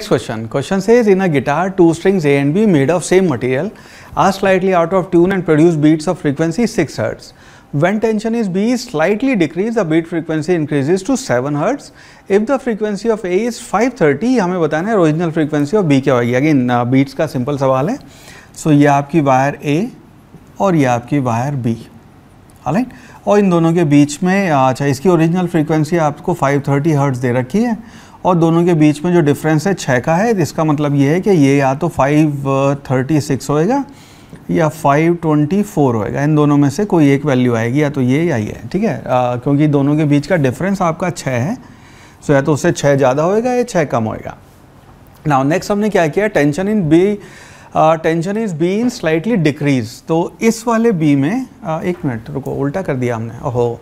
Next question. Question says in a guitar, two strings A and B made of same material are slightly out of tune and produce beats of frequency 6 Hz. When tension is B is slightly decreased, the beat frequency increases to 7 Hz. If the frequency of A is 530, हमें बताना है original frequency of B क्या होगी again beats का simple सवाल है so, ये आपकी वायर A और ये आपकी वायर B. राइट और इन दोनों के बीच में अच्छा इसकी ओरिजिनल फ्रीक्वेंसी आपको 530 हर्ट्ज़ दे रखी है और दोनों के बीच में जो डिफरेंस है छः का है इसका मतलब ये है कि ये या तो फाइव थर्टी सिक्स होएगा या फाइव ट्वेंटी फोर होएगा इन दोनों में से कोई एक वैल्यू आएगी या तो ये या ये ठीक है आ, uh, क्योंकि दोनों के बीच का डिफरेंस आपका छः है सो या तो उससे छः ज़्यादा होएगा या छः कम होएगा नाउ नेक्स्ट हमने क्या किया tension in B tension is B in slightly decrease तो इस वाले बी में आ, uh, एक मिनट रुको उल्टा कर दिया हमने ओहो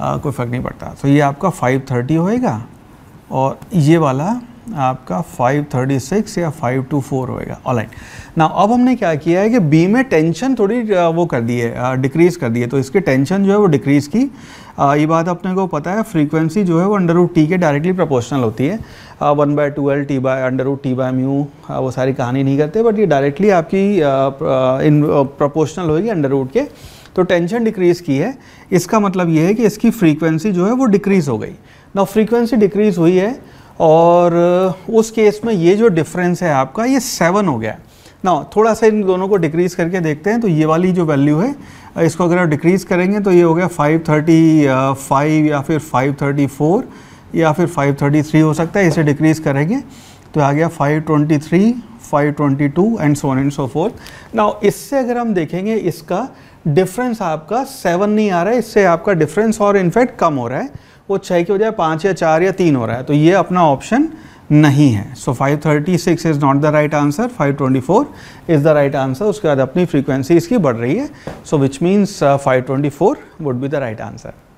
आ, uh, कोई फ़र्क नहीं पड़ता तो ये आपका 530 होएगा और ये वाला आपका 536 या 524 होएगा ऑनलाइन ना अब हमने क्या किया है कि बी में टेंशन थोड़ी वो कर दी है डिक्रीज़ कर दी है तो इसके टेंशन जो है वो डिक्रीज़ की ये बात अपने को पता है फ्रीक्वेंसी जो है वो अंडर टी के डायरेक्टली प्रोपोर्शनल होती है one by two T by under root T by mu वो सारी कहानी नहीं करते बट ये डायरेक्टली आपकी इन प्रोपोर्शनल होगी अंडर रूट के तो टेंशन डिक्रीज़ की है इसका मतलब ये है कि इसकी फ्रीक्वेंसी जो है वो डिक्रीज़ हो गई ना फ्रीक्वेंसी डिक्रीज हुई है और uh, उस केस में ये जो डिफरेंस है आपका ये सेवन हो गया ना थोड़ा सा इन दोनों को डिक्रीज़ करके देखते हैं तो ये वाली जो वैल्यू है uh, इसको अगर आप डिक्रीज़ करेंगे तो ये हो गया 535 uh, या फिर 534 या फिर 533 हो सकता है इसे डिक्रीज़ करेंगे तो आ गया 523 522 and so on and so forth ना इससे अगर हम देखेंगे इसका डिफरेंस आपका सेवन नहीं आ रहा है इससे आपका डिफरेंस और इनफैक्ट कम हो रहा है वो छः की बजाय पाँच या चार या तीन हो रहा है तो ये अपना ऑप्शन नहीं है so five thirty six is not the right answer five twenty four is the right answer उसके बाद अपनी फ्रीक्वेंसी इसकी बढ़ रही है so which means five twenty four would be the right answer